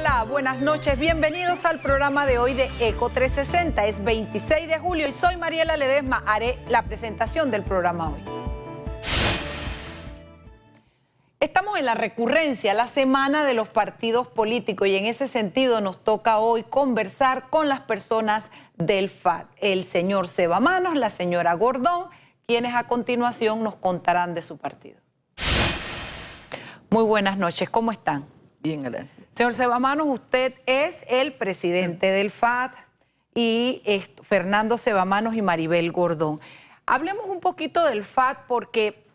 Hola, buenas noches. Bienvenidos al programa de hoy de Eco 360. Es 26 de julio y soy Mariela Ledesma. Haré la presentación del programa hoy. Estamos en la recurrencia, la semana de los partidos políticos y en ese sentido nos toca hoy conversar con las personas del FAD. el señor Seba Manos, la señora Gordón, quienes a continuación nos contarán de su partido. Muy buenas noches, ¿cómo están? Bien, gracias. Señor Sebamanos, usted es el presidente del FAT y Fernando Sebamanos y Maribel Gordón. Hablemos un poquito del FAT porque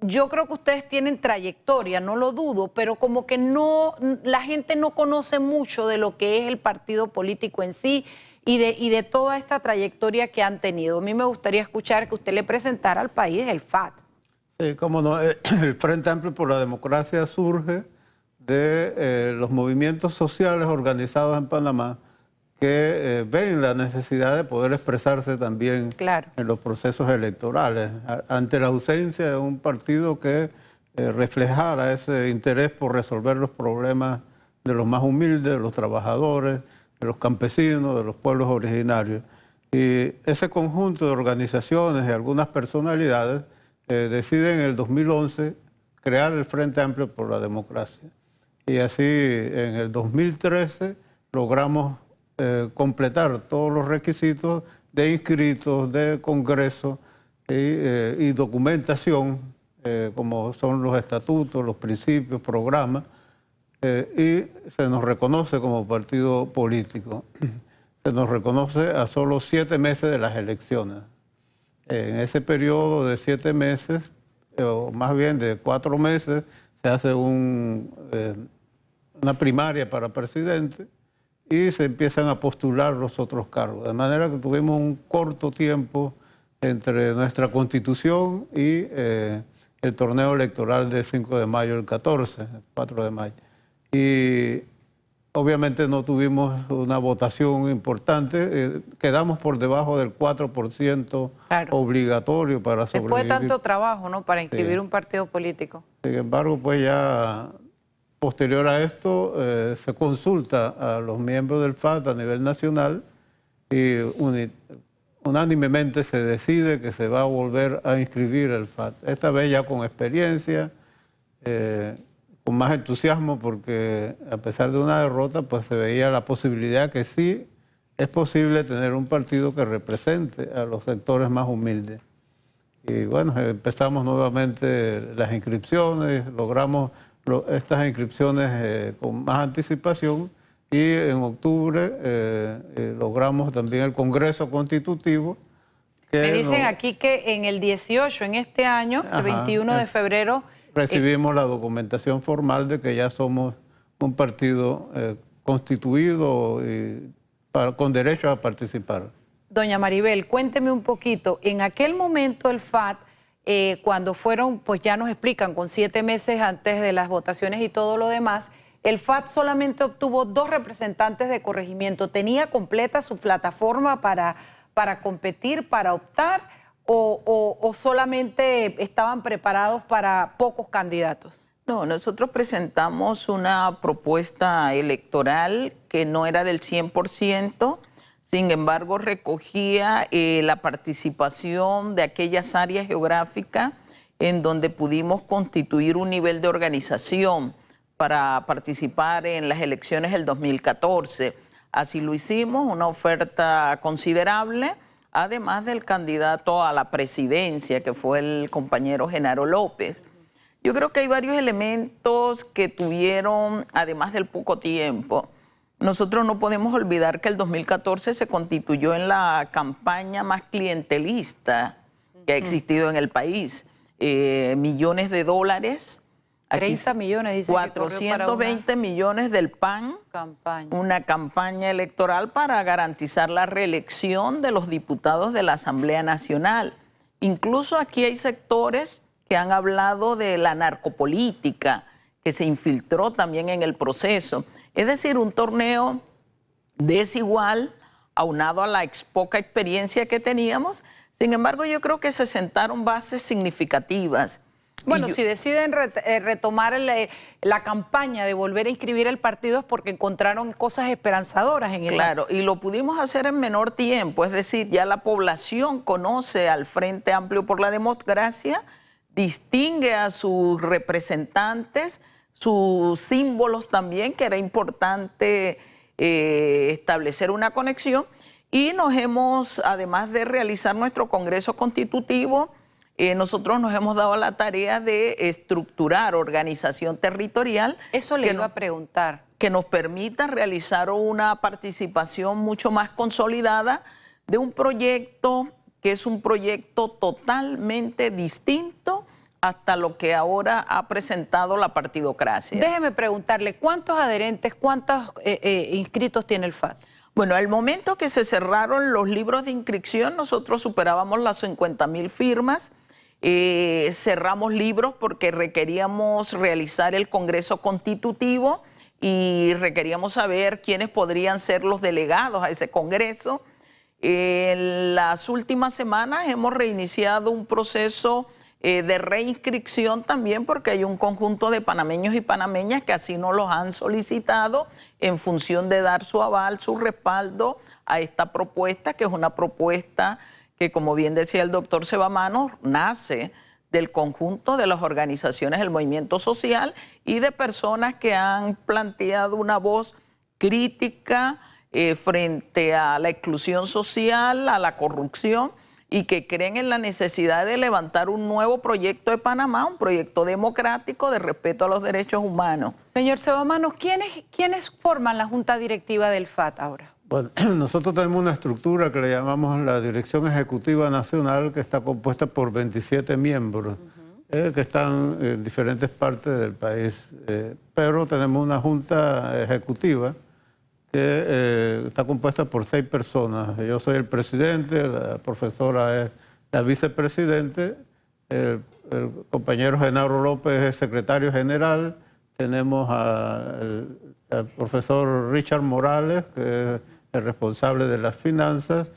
yo creo que ustedes tienen trayectoria, no lo dudo, pero como que no, la gente no conoce mucho de lo que es el partido político en sí y de, y de toda esta trayectoria que han tenido. A mí me gustaría escuchar que usted le presentara al país el FAT. Sí, como no, eh, el Frente Amplio por la Democracia surge de eh, los movimientos sociales organizados en Panamá que eh, ven la necesidad de poder expresarse también en los procesos electorales, ante la ausencia de un partido que eh, reflejara ese interés por resolver los problemas de los más humildes, de los trabajadores, de los campesinos, de los pueblos originarios. Y ese conjunto de organizaciones y algunas personalidades deciden en el 2011 crear el Frente Amplio por la Democracia. Y así en el 2013 logramos eh, completar todos los requisitos de inscritos, de congreso y, eh, documentación, eh, como son los estatutos, los principios, programas, y se nos reconoce como partido político. Se nos reconoce a solo siete meses de las elecciones. En ese periodo de siete meses, o más bien de cuatro meses, se hace un una primaria para presidente y se empiezan a postular los otros cargos. De manera que tuvimos un corto tiempo entre nuestra constitución y eh, el torneo electoral del 5 de mayo, el 14, el 4 de mayo. Y obviamente no tuvimos una votación importante, eh, quedamos por debajo del 4% obligatorio para sobrevivir. Después de tanto trabajo, ¿no?, para inscribir un partido político. Sin embargo, pues ya Posterior a esto, eh, se consulta a los miembros del FAT a nivel nacional y unánimemente se decide que se va a volver a inscribir el FAT. Esta vez ya con experiencia, eh, con más entusiasmo, porque a pesar de una derrota, pues se veía la posibilidad que sí es posible tener un partido que represente a los sectores más humildes. Y bueno, empezamos nuevamente las inscripciones, logramos estas inscripciones eh, con más anticipación y en octubre eh, eh, logramos también el Congreso Constitutivo. Que Me dicen aquí que en el 18, en este año, el 21 de febrero... Recibimos la documentación formal de que ya somos un partido constituido y con derecho a participar. Doña Maribel, cuénteme un poquito. En aquel momento el FAT eh, cuando fueron, pues ya nos explican, con siete meses antes de las votaciones y todo lo demás, el FAT solamente obtuvo dos representantes de corregimiento. ¿Tenía completa su plataforma para, para competir, para optar, o solamente estaban preparados para pocos candidatos? No, nosotros presentamos una propuesta electoral que no era del 100%, sin embargo, recogía eh, la participación de aquellas áreas geográficas en donde pudimos constituir un nivel de organización para participar en las elecciones del 2014. Así lo hicimos, una oferta considerable, además del candidato a la presidencia, que fue el compañero Genaro López. Yo creo que hay varios elementos que tuvieron, además del poco tiempo, nosotros no podemos olvidar que el 2014 se constituyó en la campaña más clientelista que ha existido en el país. Eh, millones de dólares. 30 millones, dice. 420 millones del PAN. Campaña. Una campaña electoral para garantizar la reelección de los diputados de la Asamblea Nacional. Incluso aquí hay sectores que han hablado de la narcopolítica, que se infiltró también en el proceso. Es decir, un torneo desigual, aunado a la ex poca experiencia que teníamos. Sin embargo, yo creo que se sentaron bases significativas. Bueno, si deciden eh, retomar eh, la campaña de volver a inscribir el partido es porque encontraron cosas esperanzadoras en el Claro, y lo pudimos hacer en menor tiempo, es decir, ya la población conoce al Frente Amplio por la Democracia, distingue a sus representantes, sus símbolos también, que era importante eh, establecer una conexión. Y nos hemos, además de realizar nuestro Congreso Constitutivo, eh, nosotros nos hemos dado la tarea de estructurar organización territorial. Eso le iba a preguntar. Que nos permita realizar una participación mucho más consolidada de un proyecto que es un proyecto totalmente distinto hasta lo que ahora ha presentado la partidocracia. Déjeme preguntarle, ¿cuántos adherentes, cuántos eh, eh, inscritos tiene el FAT? Bueno, al momento que se cerraron los libros de inscripción, nosotros superábamos las 50 mil firmas. Eh, cerramos libros porque requeríamos realizar el Congreso Constitutivo y requeríamos saber quiénes podrían ser los delegados a ese Congreso. en las últimas semanas hemos reiniciado un proceso eh, de reinscripción también porque hay un conjunto de panameños y panameñas que así no los han solicitado en función de dar su aval, su respaldo a esta propuesta, que es una propuesta que, como bien decía el doctor Sebamano, nace del conjunto de las organizaciones del movimiento social y de personas que han planteado una voz crítica eh, frente a la exclusión social, a la corrupción y que creen en la necesidad de levantar un nuevo proyecto de Panamá, un proyecto democrático de respeto a los derechos humanos. Señor Seomanos, ¿quiénes, forman la junta directiva del FAT ahora? Bueno, pues, nosotros tenemos una estructura que le llamamos la Dirección Ejecutiva Nacional, que está compuesta por 27 miembros, eh, que están en diferentes partes del país. Eh, pero tenemos una Junta Ejecutiva que eh, está compuesta por seis personas. Yo soy el presidente, la profesora es la vicepresidente, el, compañero Genaro López es secretario general, tenemos al, profesor Richard Morales, que es el responsable de las finanzas,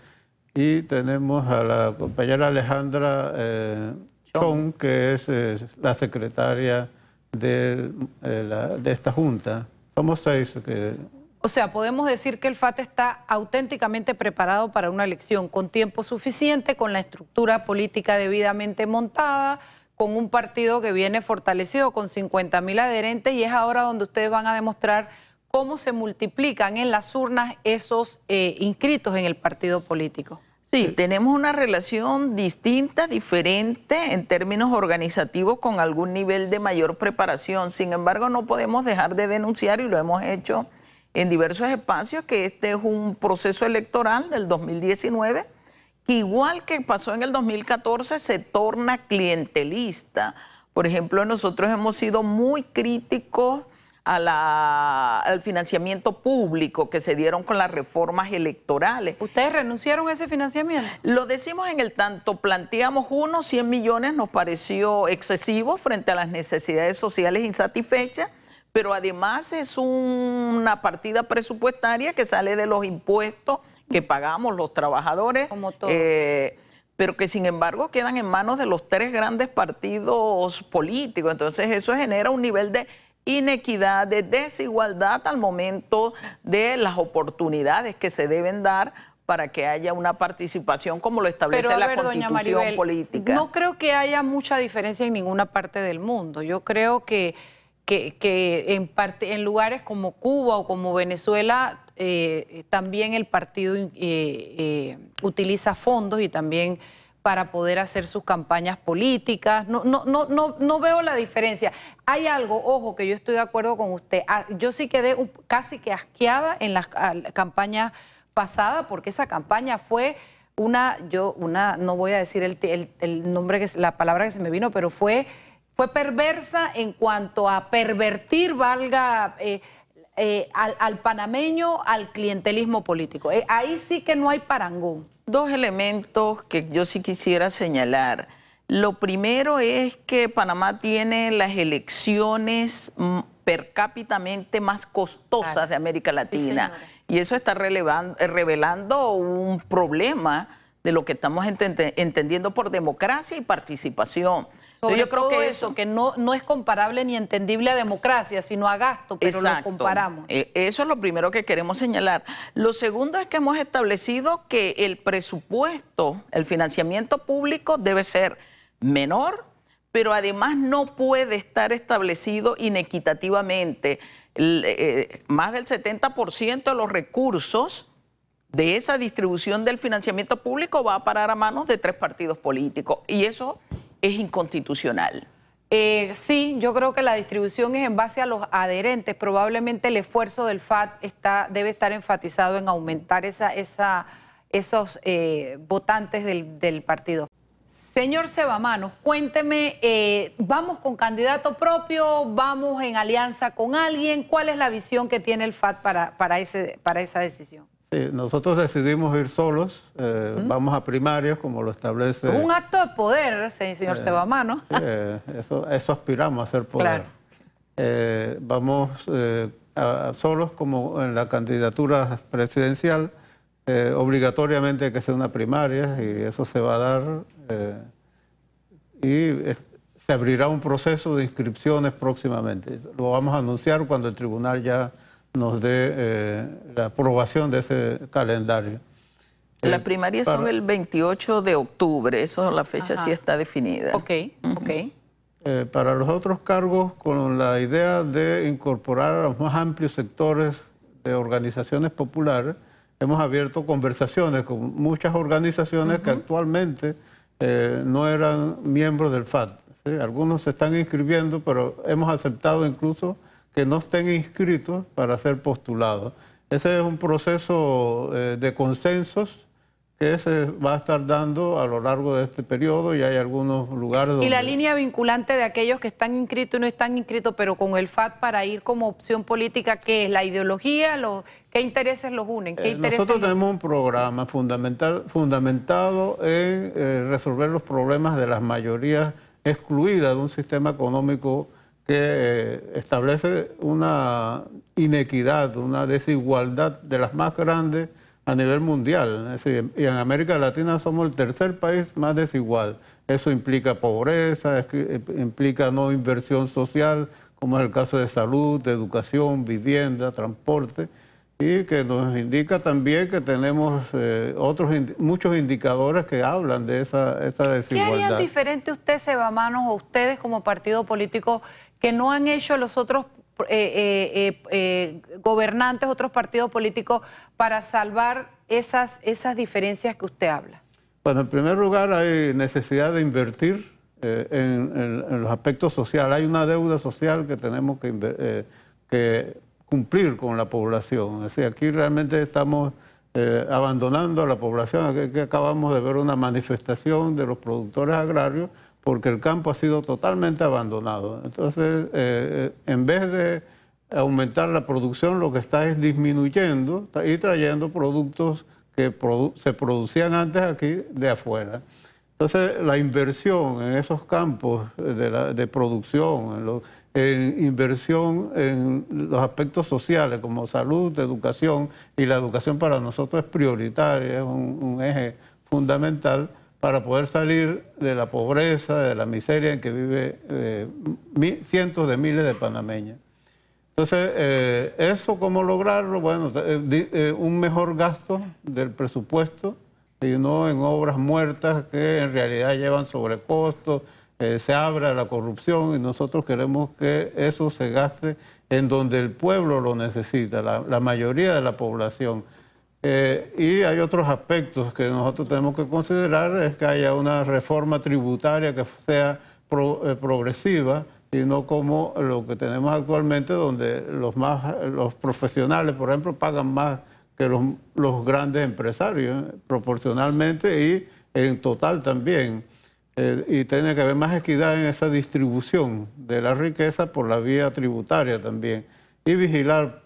y tenemos a la compañera Alejandra eh, Chong, que es eh, la secretaria de, de, esta junta. Somos seis que o sea, podemos decir que el FAT está auténticamente preparado para una elección, con tiempo suficiente, con la estructura política debidamente montada, con un partido que viene fortalecido con 50 mil adherentes y es ahora donde ustedes van a demostrar cómo se multiplican en las urnas esos eh, inscritos en el partido político. Sí, tenemos una relación distinta, diferente en términos organizativos con algún nivel de mayor preparación. Sin embargo, no podemos dejar de denunciar y lo hemos hecho en diversos espacios que este es un proceso electoral del 2019 que igual que pasó en el 2014 se torna clientelista. Por ejemplo, nosotros hemos sido muy críticos al financiamiento público que se dieron con las reformas electorales. ¿Ustedes renunciaron a ese financiamiento? Lo decimos en el tanto, planteamos uno, 100 millones nos pareció excesivo frente a las necesidades sociales insatisfechas pero además es una partida presupuestaria que sale de los impuestos que pagamos los trabajadores. Eh, pero que sin embargo quedan en manos de los tres grandes partidos políticos. Entonces eso genera un nivel de inequidad, de desigualdad al momento de las oportunidades que se deben dar para que haya una participación como lo establece la constitución política. No creo que haya mucha diferencia en ninguna parte del mundo. Yo creo que que, en, en lugares como Cuba o como Venezuela eh, también el partido eh, eh, utiliza fondos y también para poder hacer sus campañas políticas. No, no, no, no, no veo la diferencia. Hay algo, ojo, que yo estoy de acuerdo con usted. Ah, yo sí quedé casi que asqueada en las campaña pasada porque esa campaña fue una, yo, una, no voy a decir el, el, nombre, que, la palabra que se me vino, pero fue fue perversa en cuanto a pervertir, valga, eh, eh, al, panameño, al clientelismo político. Eh, ahí sí que no hay parangón. Dos elementos que yo sí quisiera señalar. Lo primero es que Panamá tiene las elecciones mm, per cápita más costosas de América Latina. y eso está revelando un problema de lo que estamos entendiendo por democracia y participación yo creo que eso, que no, no es comparable ni entendible a democracia, sino a gasto, pero lo comparamos. Eh, eso es lo primero que queremos señalar. Lo segundo es que hemos establecido que el presupuesto, el financiamiento público debe ser menor, pero además no puede estar establecido inequitativamente. Eh, más del 70% de los recursos de esa distribución del financiamiento público va a parar a manos de tres partidos políticos. Y eso es inconstitucional. Eh, sí, yo creo que la distribución es en base a los adherentes. Probablemente el esfuerzo del FAT está, debe estar enfatizado en aumentar esa, esos eh, votantes del, partido. Señor Sebamanos, cuénteme, eh, ¿vamos con candidato propio? ¿Vamos en alianza con alguien? ¿Cuál es la visión que tiene el FAT para, para, ese, para esa decisión? nosotros decidimos ir solos, eh, vamos a primarias como lo establece... Un acto de poder, señor eh, Sebamano. Eh, eso, aspiramos a ser poder. vamos solos como en la candidatura presidencial, obligatoriamente hay que sea una primaria y eso se va a dar y se abrirá un proceso de inscripciones próximamente. Lo vamos a anunciar cuando el tribunal ya nos dé eh, la aprobación de ese calendario. La eh, primaria es son el 28 de octubre, eso la fecha sí está definida. Ok, ok. Eh, para los otros cargos, con la idea de incorporar a los más amplios sectores de organizaciones populares, hemos abierto conversaciones con muchas organizaciones que actualmente no eran miembros del FAT. Algunos se están inscribiendo, pero hemos aceptado incluso que no estén inscritos para ser postulados. Ese es un proceso eh, de consensos que se va a estar dando a lo largo de este periodo y hay algunos lugares donde... Y la línea vinculante de aquellos que están inscritos y no están inscritos, pero con el FAT para ir como opción política, ¿qué es? ¿La ideología? Los, ¿Qué intereses los unen? Eh, nosotros tenemos un programa fundamental, fundamentado en eh, resolver los problemas de las mayorías excluidas de un sistema económico que establece una inequidad, una desigualdad de las más grandes a nivel mundial. y en América Latina somos el tercer país más desigual. Eso implica pobreza, eh, implica no inversión social, como es el caso de salud, de educación, vivienda, transporte, y que nos indica también que tenemos eh, otros muchos indicadores que hablan de esa, desigualdad. ¿Qué haría diferente usted, manos o ustedes como partido político que no han hecho los otros eh, eh, eh, gobernantes, otros partidos políticos, para salvar esas, esas diferencias que usted habla? Bueno, en primer lugar hay necesidad de invertir en, los aspectos sociales. Hay una deuda social que tenemos que, que cumplir con la población. Es decir, aquí realmente estamos eh, abandonando a la población. que acabamos de ver una manifestación de los productores agrarios porque el campo ha sido totalmente abandonado. Entonces, eh, eh, en vez de aumentar la producción, lo que está es disminuyendo y trayendo productos que se producían antes aquí de afuera. Entonces, la inversión en esos campos de, de producción, en los en inversión en los aspectos sociales como salud, educación, y la educación para nosotros es prioritaria, es un, eje fundamental para poder salir de la pobreza, de la miseria en que viven eh, cientos de miles de panameñas. Entonces, eh, ¿eso cómo lograrlo? Bueno, eh, un mejor gasto del presupuesto y no en obras muertas que en realidad llevan sobrecostos, eh, se abra la corrupción y nosotros queremos que eso se gaste en donde el pueblo lo necesita, la, mayoría de la población. Eh, y hay otros aspectos que nosotros tenemos que considerar, es que haya una reforma tributaria que sea eh, progresiva y no como lo que tenemos actualmente, donde los, más, los profesionales, por ejemplo, pagan más que los, grandes empresarios, proporcionalmente y en total también. Eh, y tiene que haber más equidad en esa distribución de la riqueza por la vía tributaria también y vigilar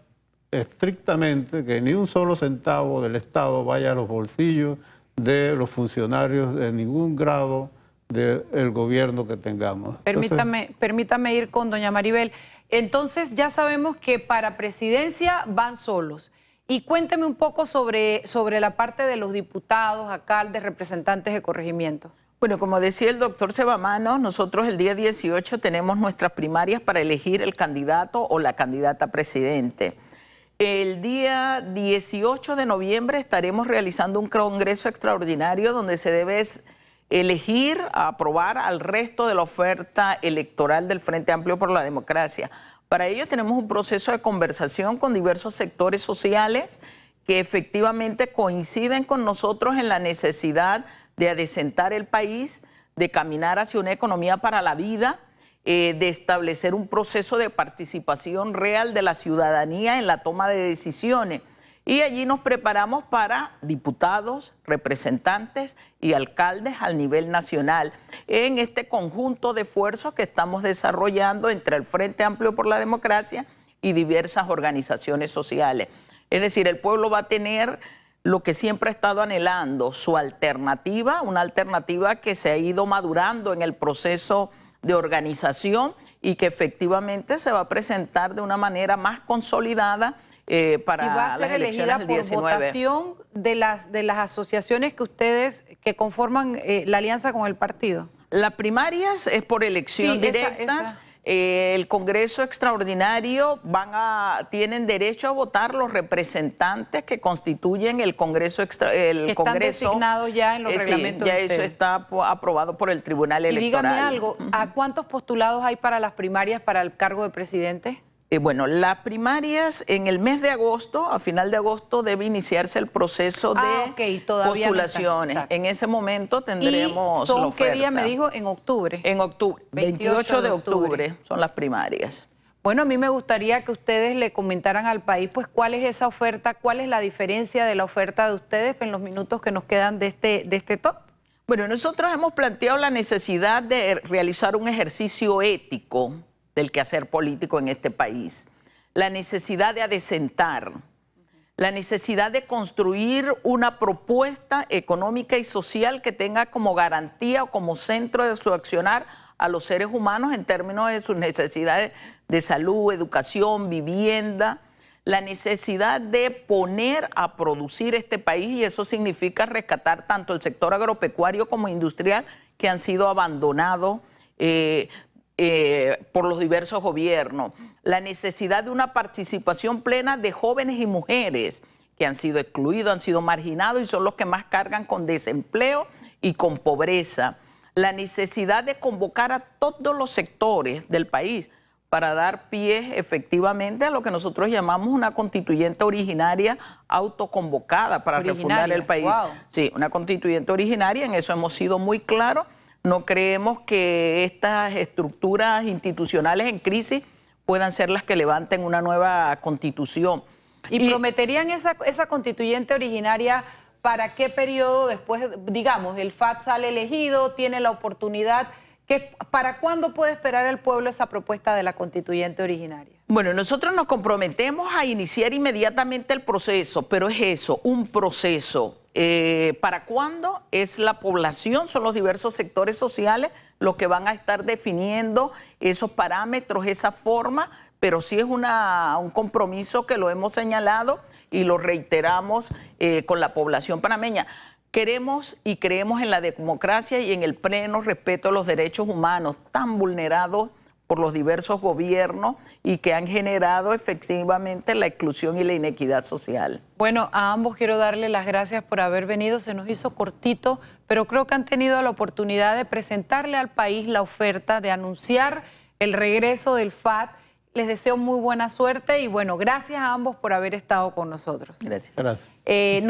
estrictamente que ni un solo centavo del Estado vaya a los bolsillos de los funcionarios de ningún grado del gobierno que tengamos. Permítame, permítame ir con doña Maribel. Entonces ya sabemos que para presidencia van solos. Y cuénteme un poco sobre, sobre la parte de los diputados, alcaldes, representantes de corregimiento. Bueno, como decía el doctor Sebamano, nosotros el día 18 tenemos nuestras primarias para elegir el candidato o la candidata presidente. El día 18 de noviembre estaremos realizando un congreso extraordinario donde se debe elegir, aprobar al resto de la oferta electoral del Frente Amplio por la Democracia. Para ello tenemos un proceso de conversación con diversos sectores sociales que efectivamente coinciden con nosotros en la necesidad de adecentar el país, de caminar hacia una economía para la vida, eh, de establecer un proceso de participación real de la ciudadanía en la toma de decisiones. Y allí nos preparamos para diputados, representantes y alcaldes al nivel nacional en este conjunto de esfuerzos que estamos desarrollando entre el Frente Amplio por la Democracia y diversas organizaciones sociales. Es decir, el pueblo va a tener lo que siempre ha estado anhelando, su alternativa, una alternativa que se ha ido madurando en el proceso de organización y que efectivamente se va a presentar de una manera más consolidada eh, para y va a ser elegida por votación de las de las asociaciones que ustedes que conforman eh, la alianza con el partido. Las primarias es por elección directa el Congreso Extraordinario van a, tienen derecho a votar los representantes que constituyen el Congreso Extraordinario. Están ya en los eh, reglamentos. ya eso está aprobado por el Tribunal Electoral. dígame algo, ¿a cuántos postulados hay para las primarias para el cargo de presidente? Eh, bueno, las primarias en el mes de agosto, a final de agosto, debe iniciarse el proceso de ah, postulaciones. en ese momento tendremos. ¿Y qué día me dijo? En octubre. En octubre, 28, de octubre. son las primarias. Bueno, a mí me gustaría que ustedes le comentaran al país, pues, cuál es esa oferta, cuál es la diferencia de la oferta de ustedes en los minutos que nos quedan de este, de este top. Bueno, nosotros hemos planteado la necesidad de realizar un ejercicio ético del quehacer político en este país. La necesidad de adecentar, la necesidad de construir una propuesta económica y social que tenga como garantía o como centro de su accionar a los seres humanos en términos de sus necesidades de salud, educación, vivienda, la necesidad de poner a producir este país y eso significa rescatar tanto el sector agropecuario como industrial que han sido abandonados, eh, eh, por los diversos gobiernos, la necesidad de una participación plena de jóvenes y mujeres que han sido excluidos, han sido marginados y son los que más cargan con desempleo y con pobreza, la necesidad de convocar a todos los sectores del país para dar pie efectivamente a lo que nosotros llamamos una constituyente originaria autoconvocada para refundar el país. Sí, una constituyente originaria, en eso hemos sido muy claros no creemos que estas estructuras institucionales en crisis puedan ser las que levanten una nueva constitución. ¿Y, prometerían esa, esa constituyente originaria para qué periodo después, digamos, el FAT sale elegido, tiene la oportunidad? ¿Para cuándo puede esperar el pueblo esa propuesta de la constituyente originaria? Bueno, nosotros nos comprometemos a iniciar inmediatamente el proceso, pero es eso, un proceso. Eh, ¿Para cuándo es la población? Son los diversos sectores sociales los que van a estar definiendo esos parámetros, esa forma, pero sí es un compromiso que lo hemos señalado y lo reiteramos eh, con la población panameña. Queremos y creemos en la democracia y en el pleno respeto a los derechos humanos tan vulnerados por los diversos gobiernos y que han generado efectivamente la exclusión y la inequidad social. Bueno, a ambos quiero darle las gracias por haber venido. Se nos hizo cortito, pero creo que han tenido la oportunidad de presentarle al país la oferta, de anunciar el regreso del FAT. Les deseo muy buena suerte y bueno, gracias a ambos por haber estado con nosotros. Gracias. gracias. Eh,